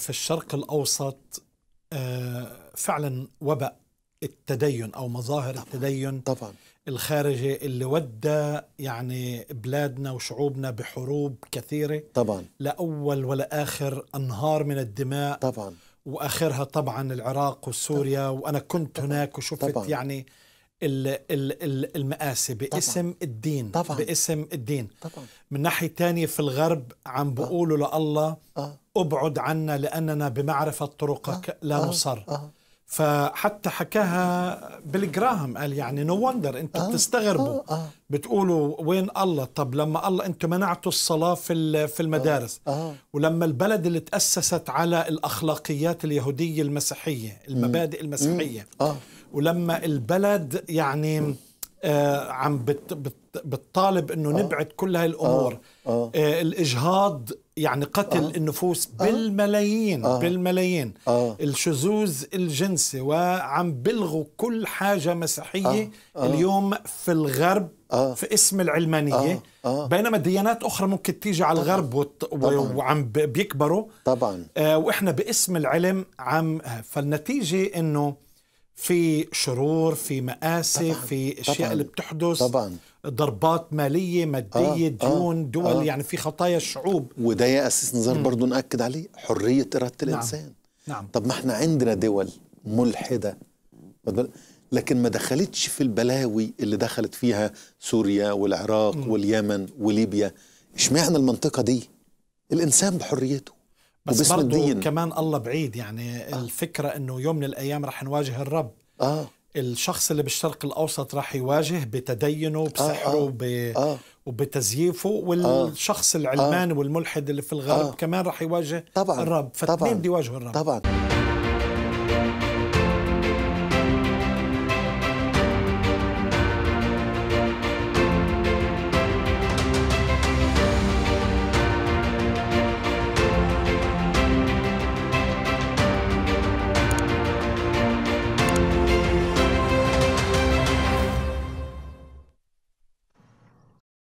في الشرق الأوسط آه، فعلا وباء التدين أو مظاهر طبعا التدين طبعا الخارجي اللي ودى يعني بلادنا وشعوبنا بحروب كثيرة طبعا لاول ولا آخر أنهار من الدماء طبعا واخرها طبعا العراق وسوريا طبعا. وانا كنت طبعا. هناك وشفت طبعا. يعني ال ال ال المآسي باسم طبعا. الدين طبعا. باسم الدين طبعا. من ناحية تانية في الغرب عم آه. بقولوا آه. لله آه. ابعد عنا لأننا بمعرفة طرقك آه، لا آه، نصر آه. فحتى حكاها بيل جراهام قال يعني نو وندر انت آه، بتستغربوا بتقولوا وين الله طب لما الله انتم منعتوا الصلاه في في المدارس ولما البلد اللي تاسست على الاخلاقيات اليهوديه المسيحيه المبادئ المسيحيه ولما البلد يعني آه عم بت بت بتطالب انه نبعد كل هاي الامور آه. آه. آه الاجهاض يعني قتل آه. النفوس آه. بالملايين آه. بالملايين آه. الشذوذ الجنسي وعم بلغوا كل حاجة مسيحية آه. آه. اليوم في الغرب آه. في اسم العلمانية آه. آه. بينما ديانات أخرى ممكن تيجي على الغرب طبعاً. وعم بيكبروا طبعا آه وإحنا باسم العلم عم فالنتيجة أنه في شرور في مآسي طبعاً في اشياء طبعاً اللي بتحدث طبعا ضربات ماليه ماديه آه, آه، ديون آه دول آه يعني في خطايا الشعوب وده يا اساس نزار برضه ناكد عليه حريه اراده نعم، الانسان نعم. نعم. طب ما احنا عندنا دول ملحده لكن ما دخلتش في البلاوي اللي دخلت فيها سوريا والعراق م. واليمن وليبيا اشمعنى المنطقه دي الانسان بحريته بس برضو الدين. كمان الله بعيد يعني آه. الفكرة أنه يوم من الأيام رح نواجه الرب آه. الشخص اللي بالشرق الأوسط رح يواجه بتدينه بسحره آه. آه. ب... آه. وبتزييفه آه. والشخص العلماني آه. والملحد اللي في الغرب آه. كمان رح يواجه طبعا. الرب فالاثنين بده يواجهوا الرب طبعا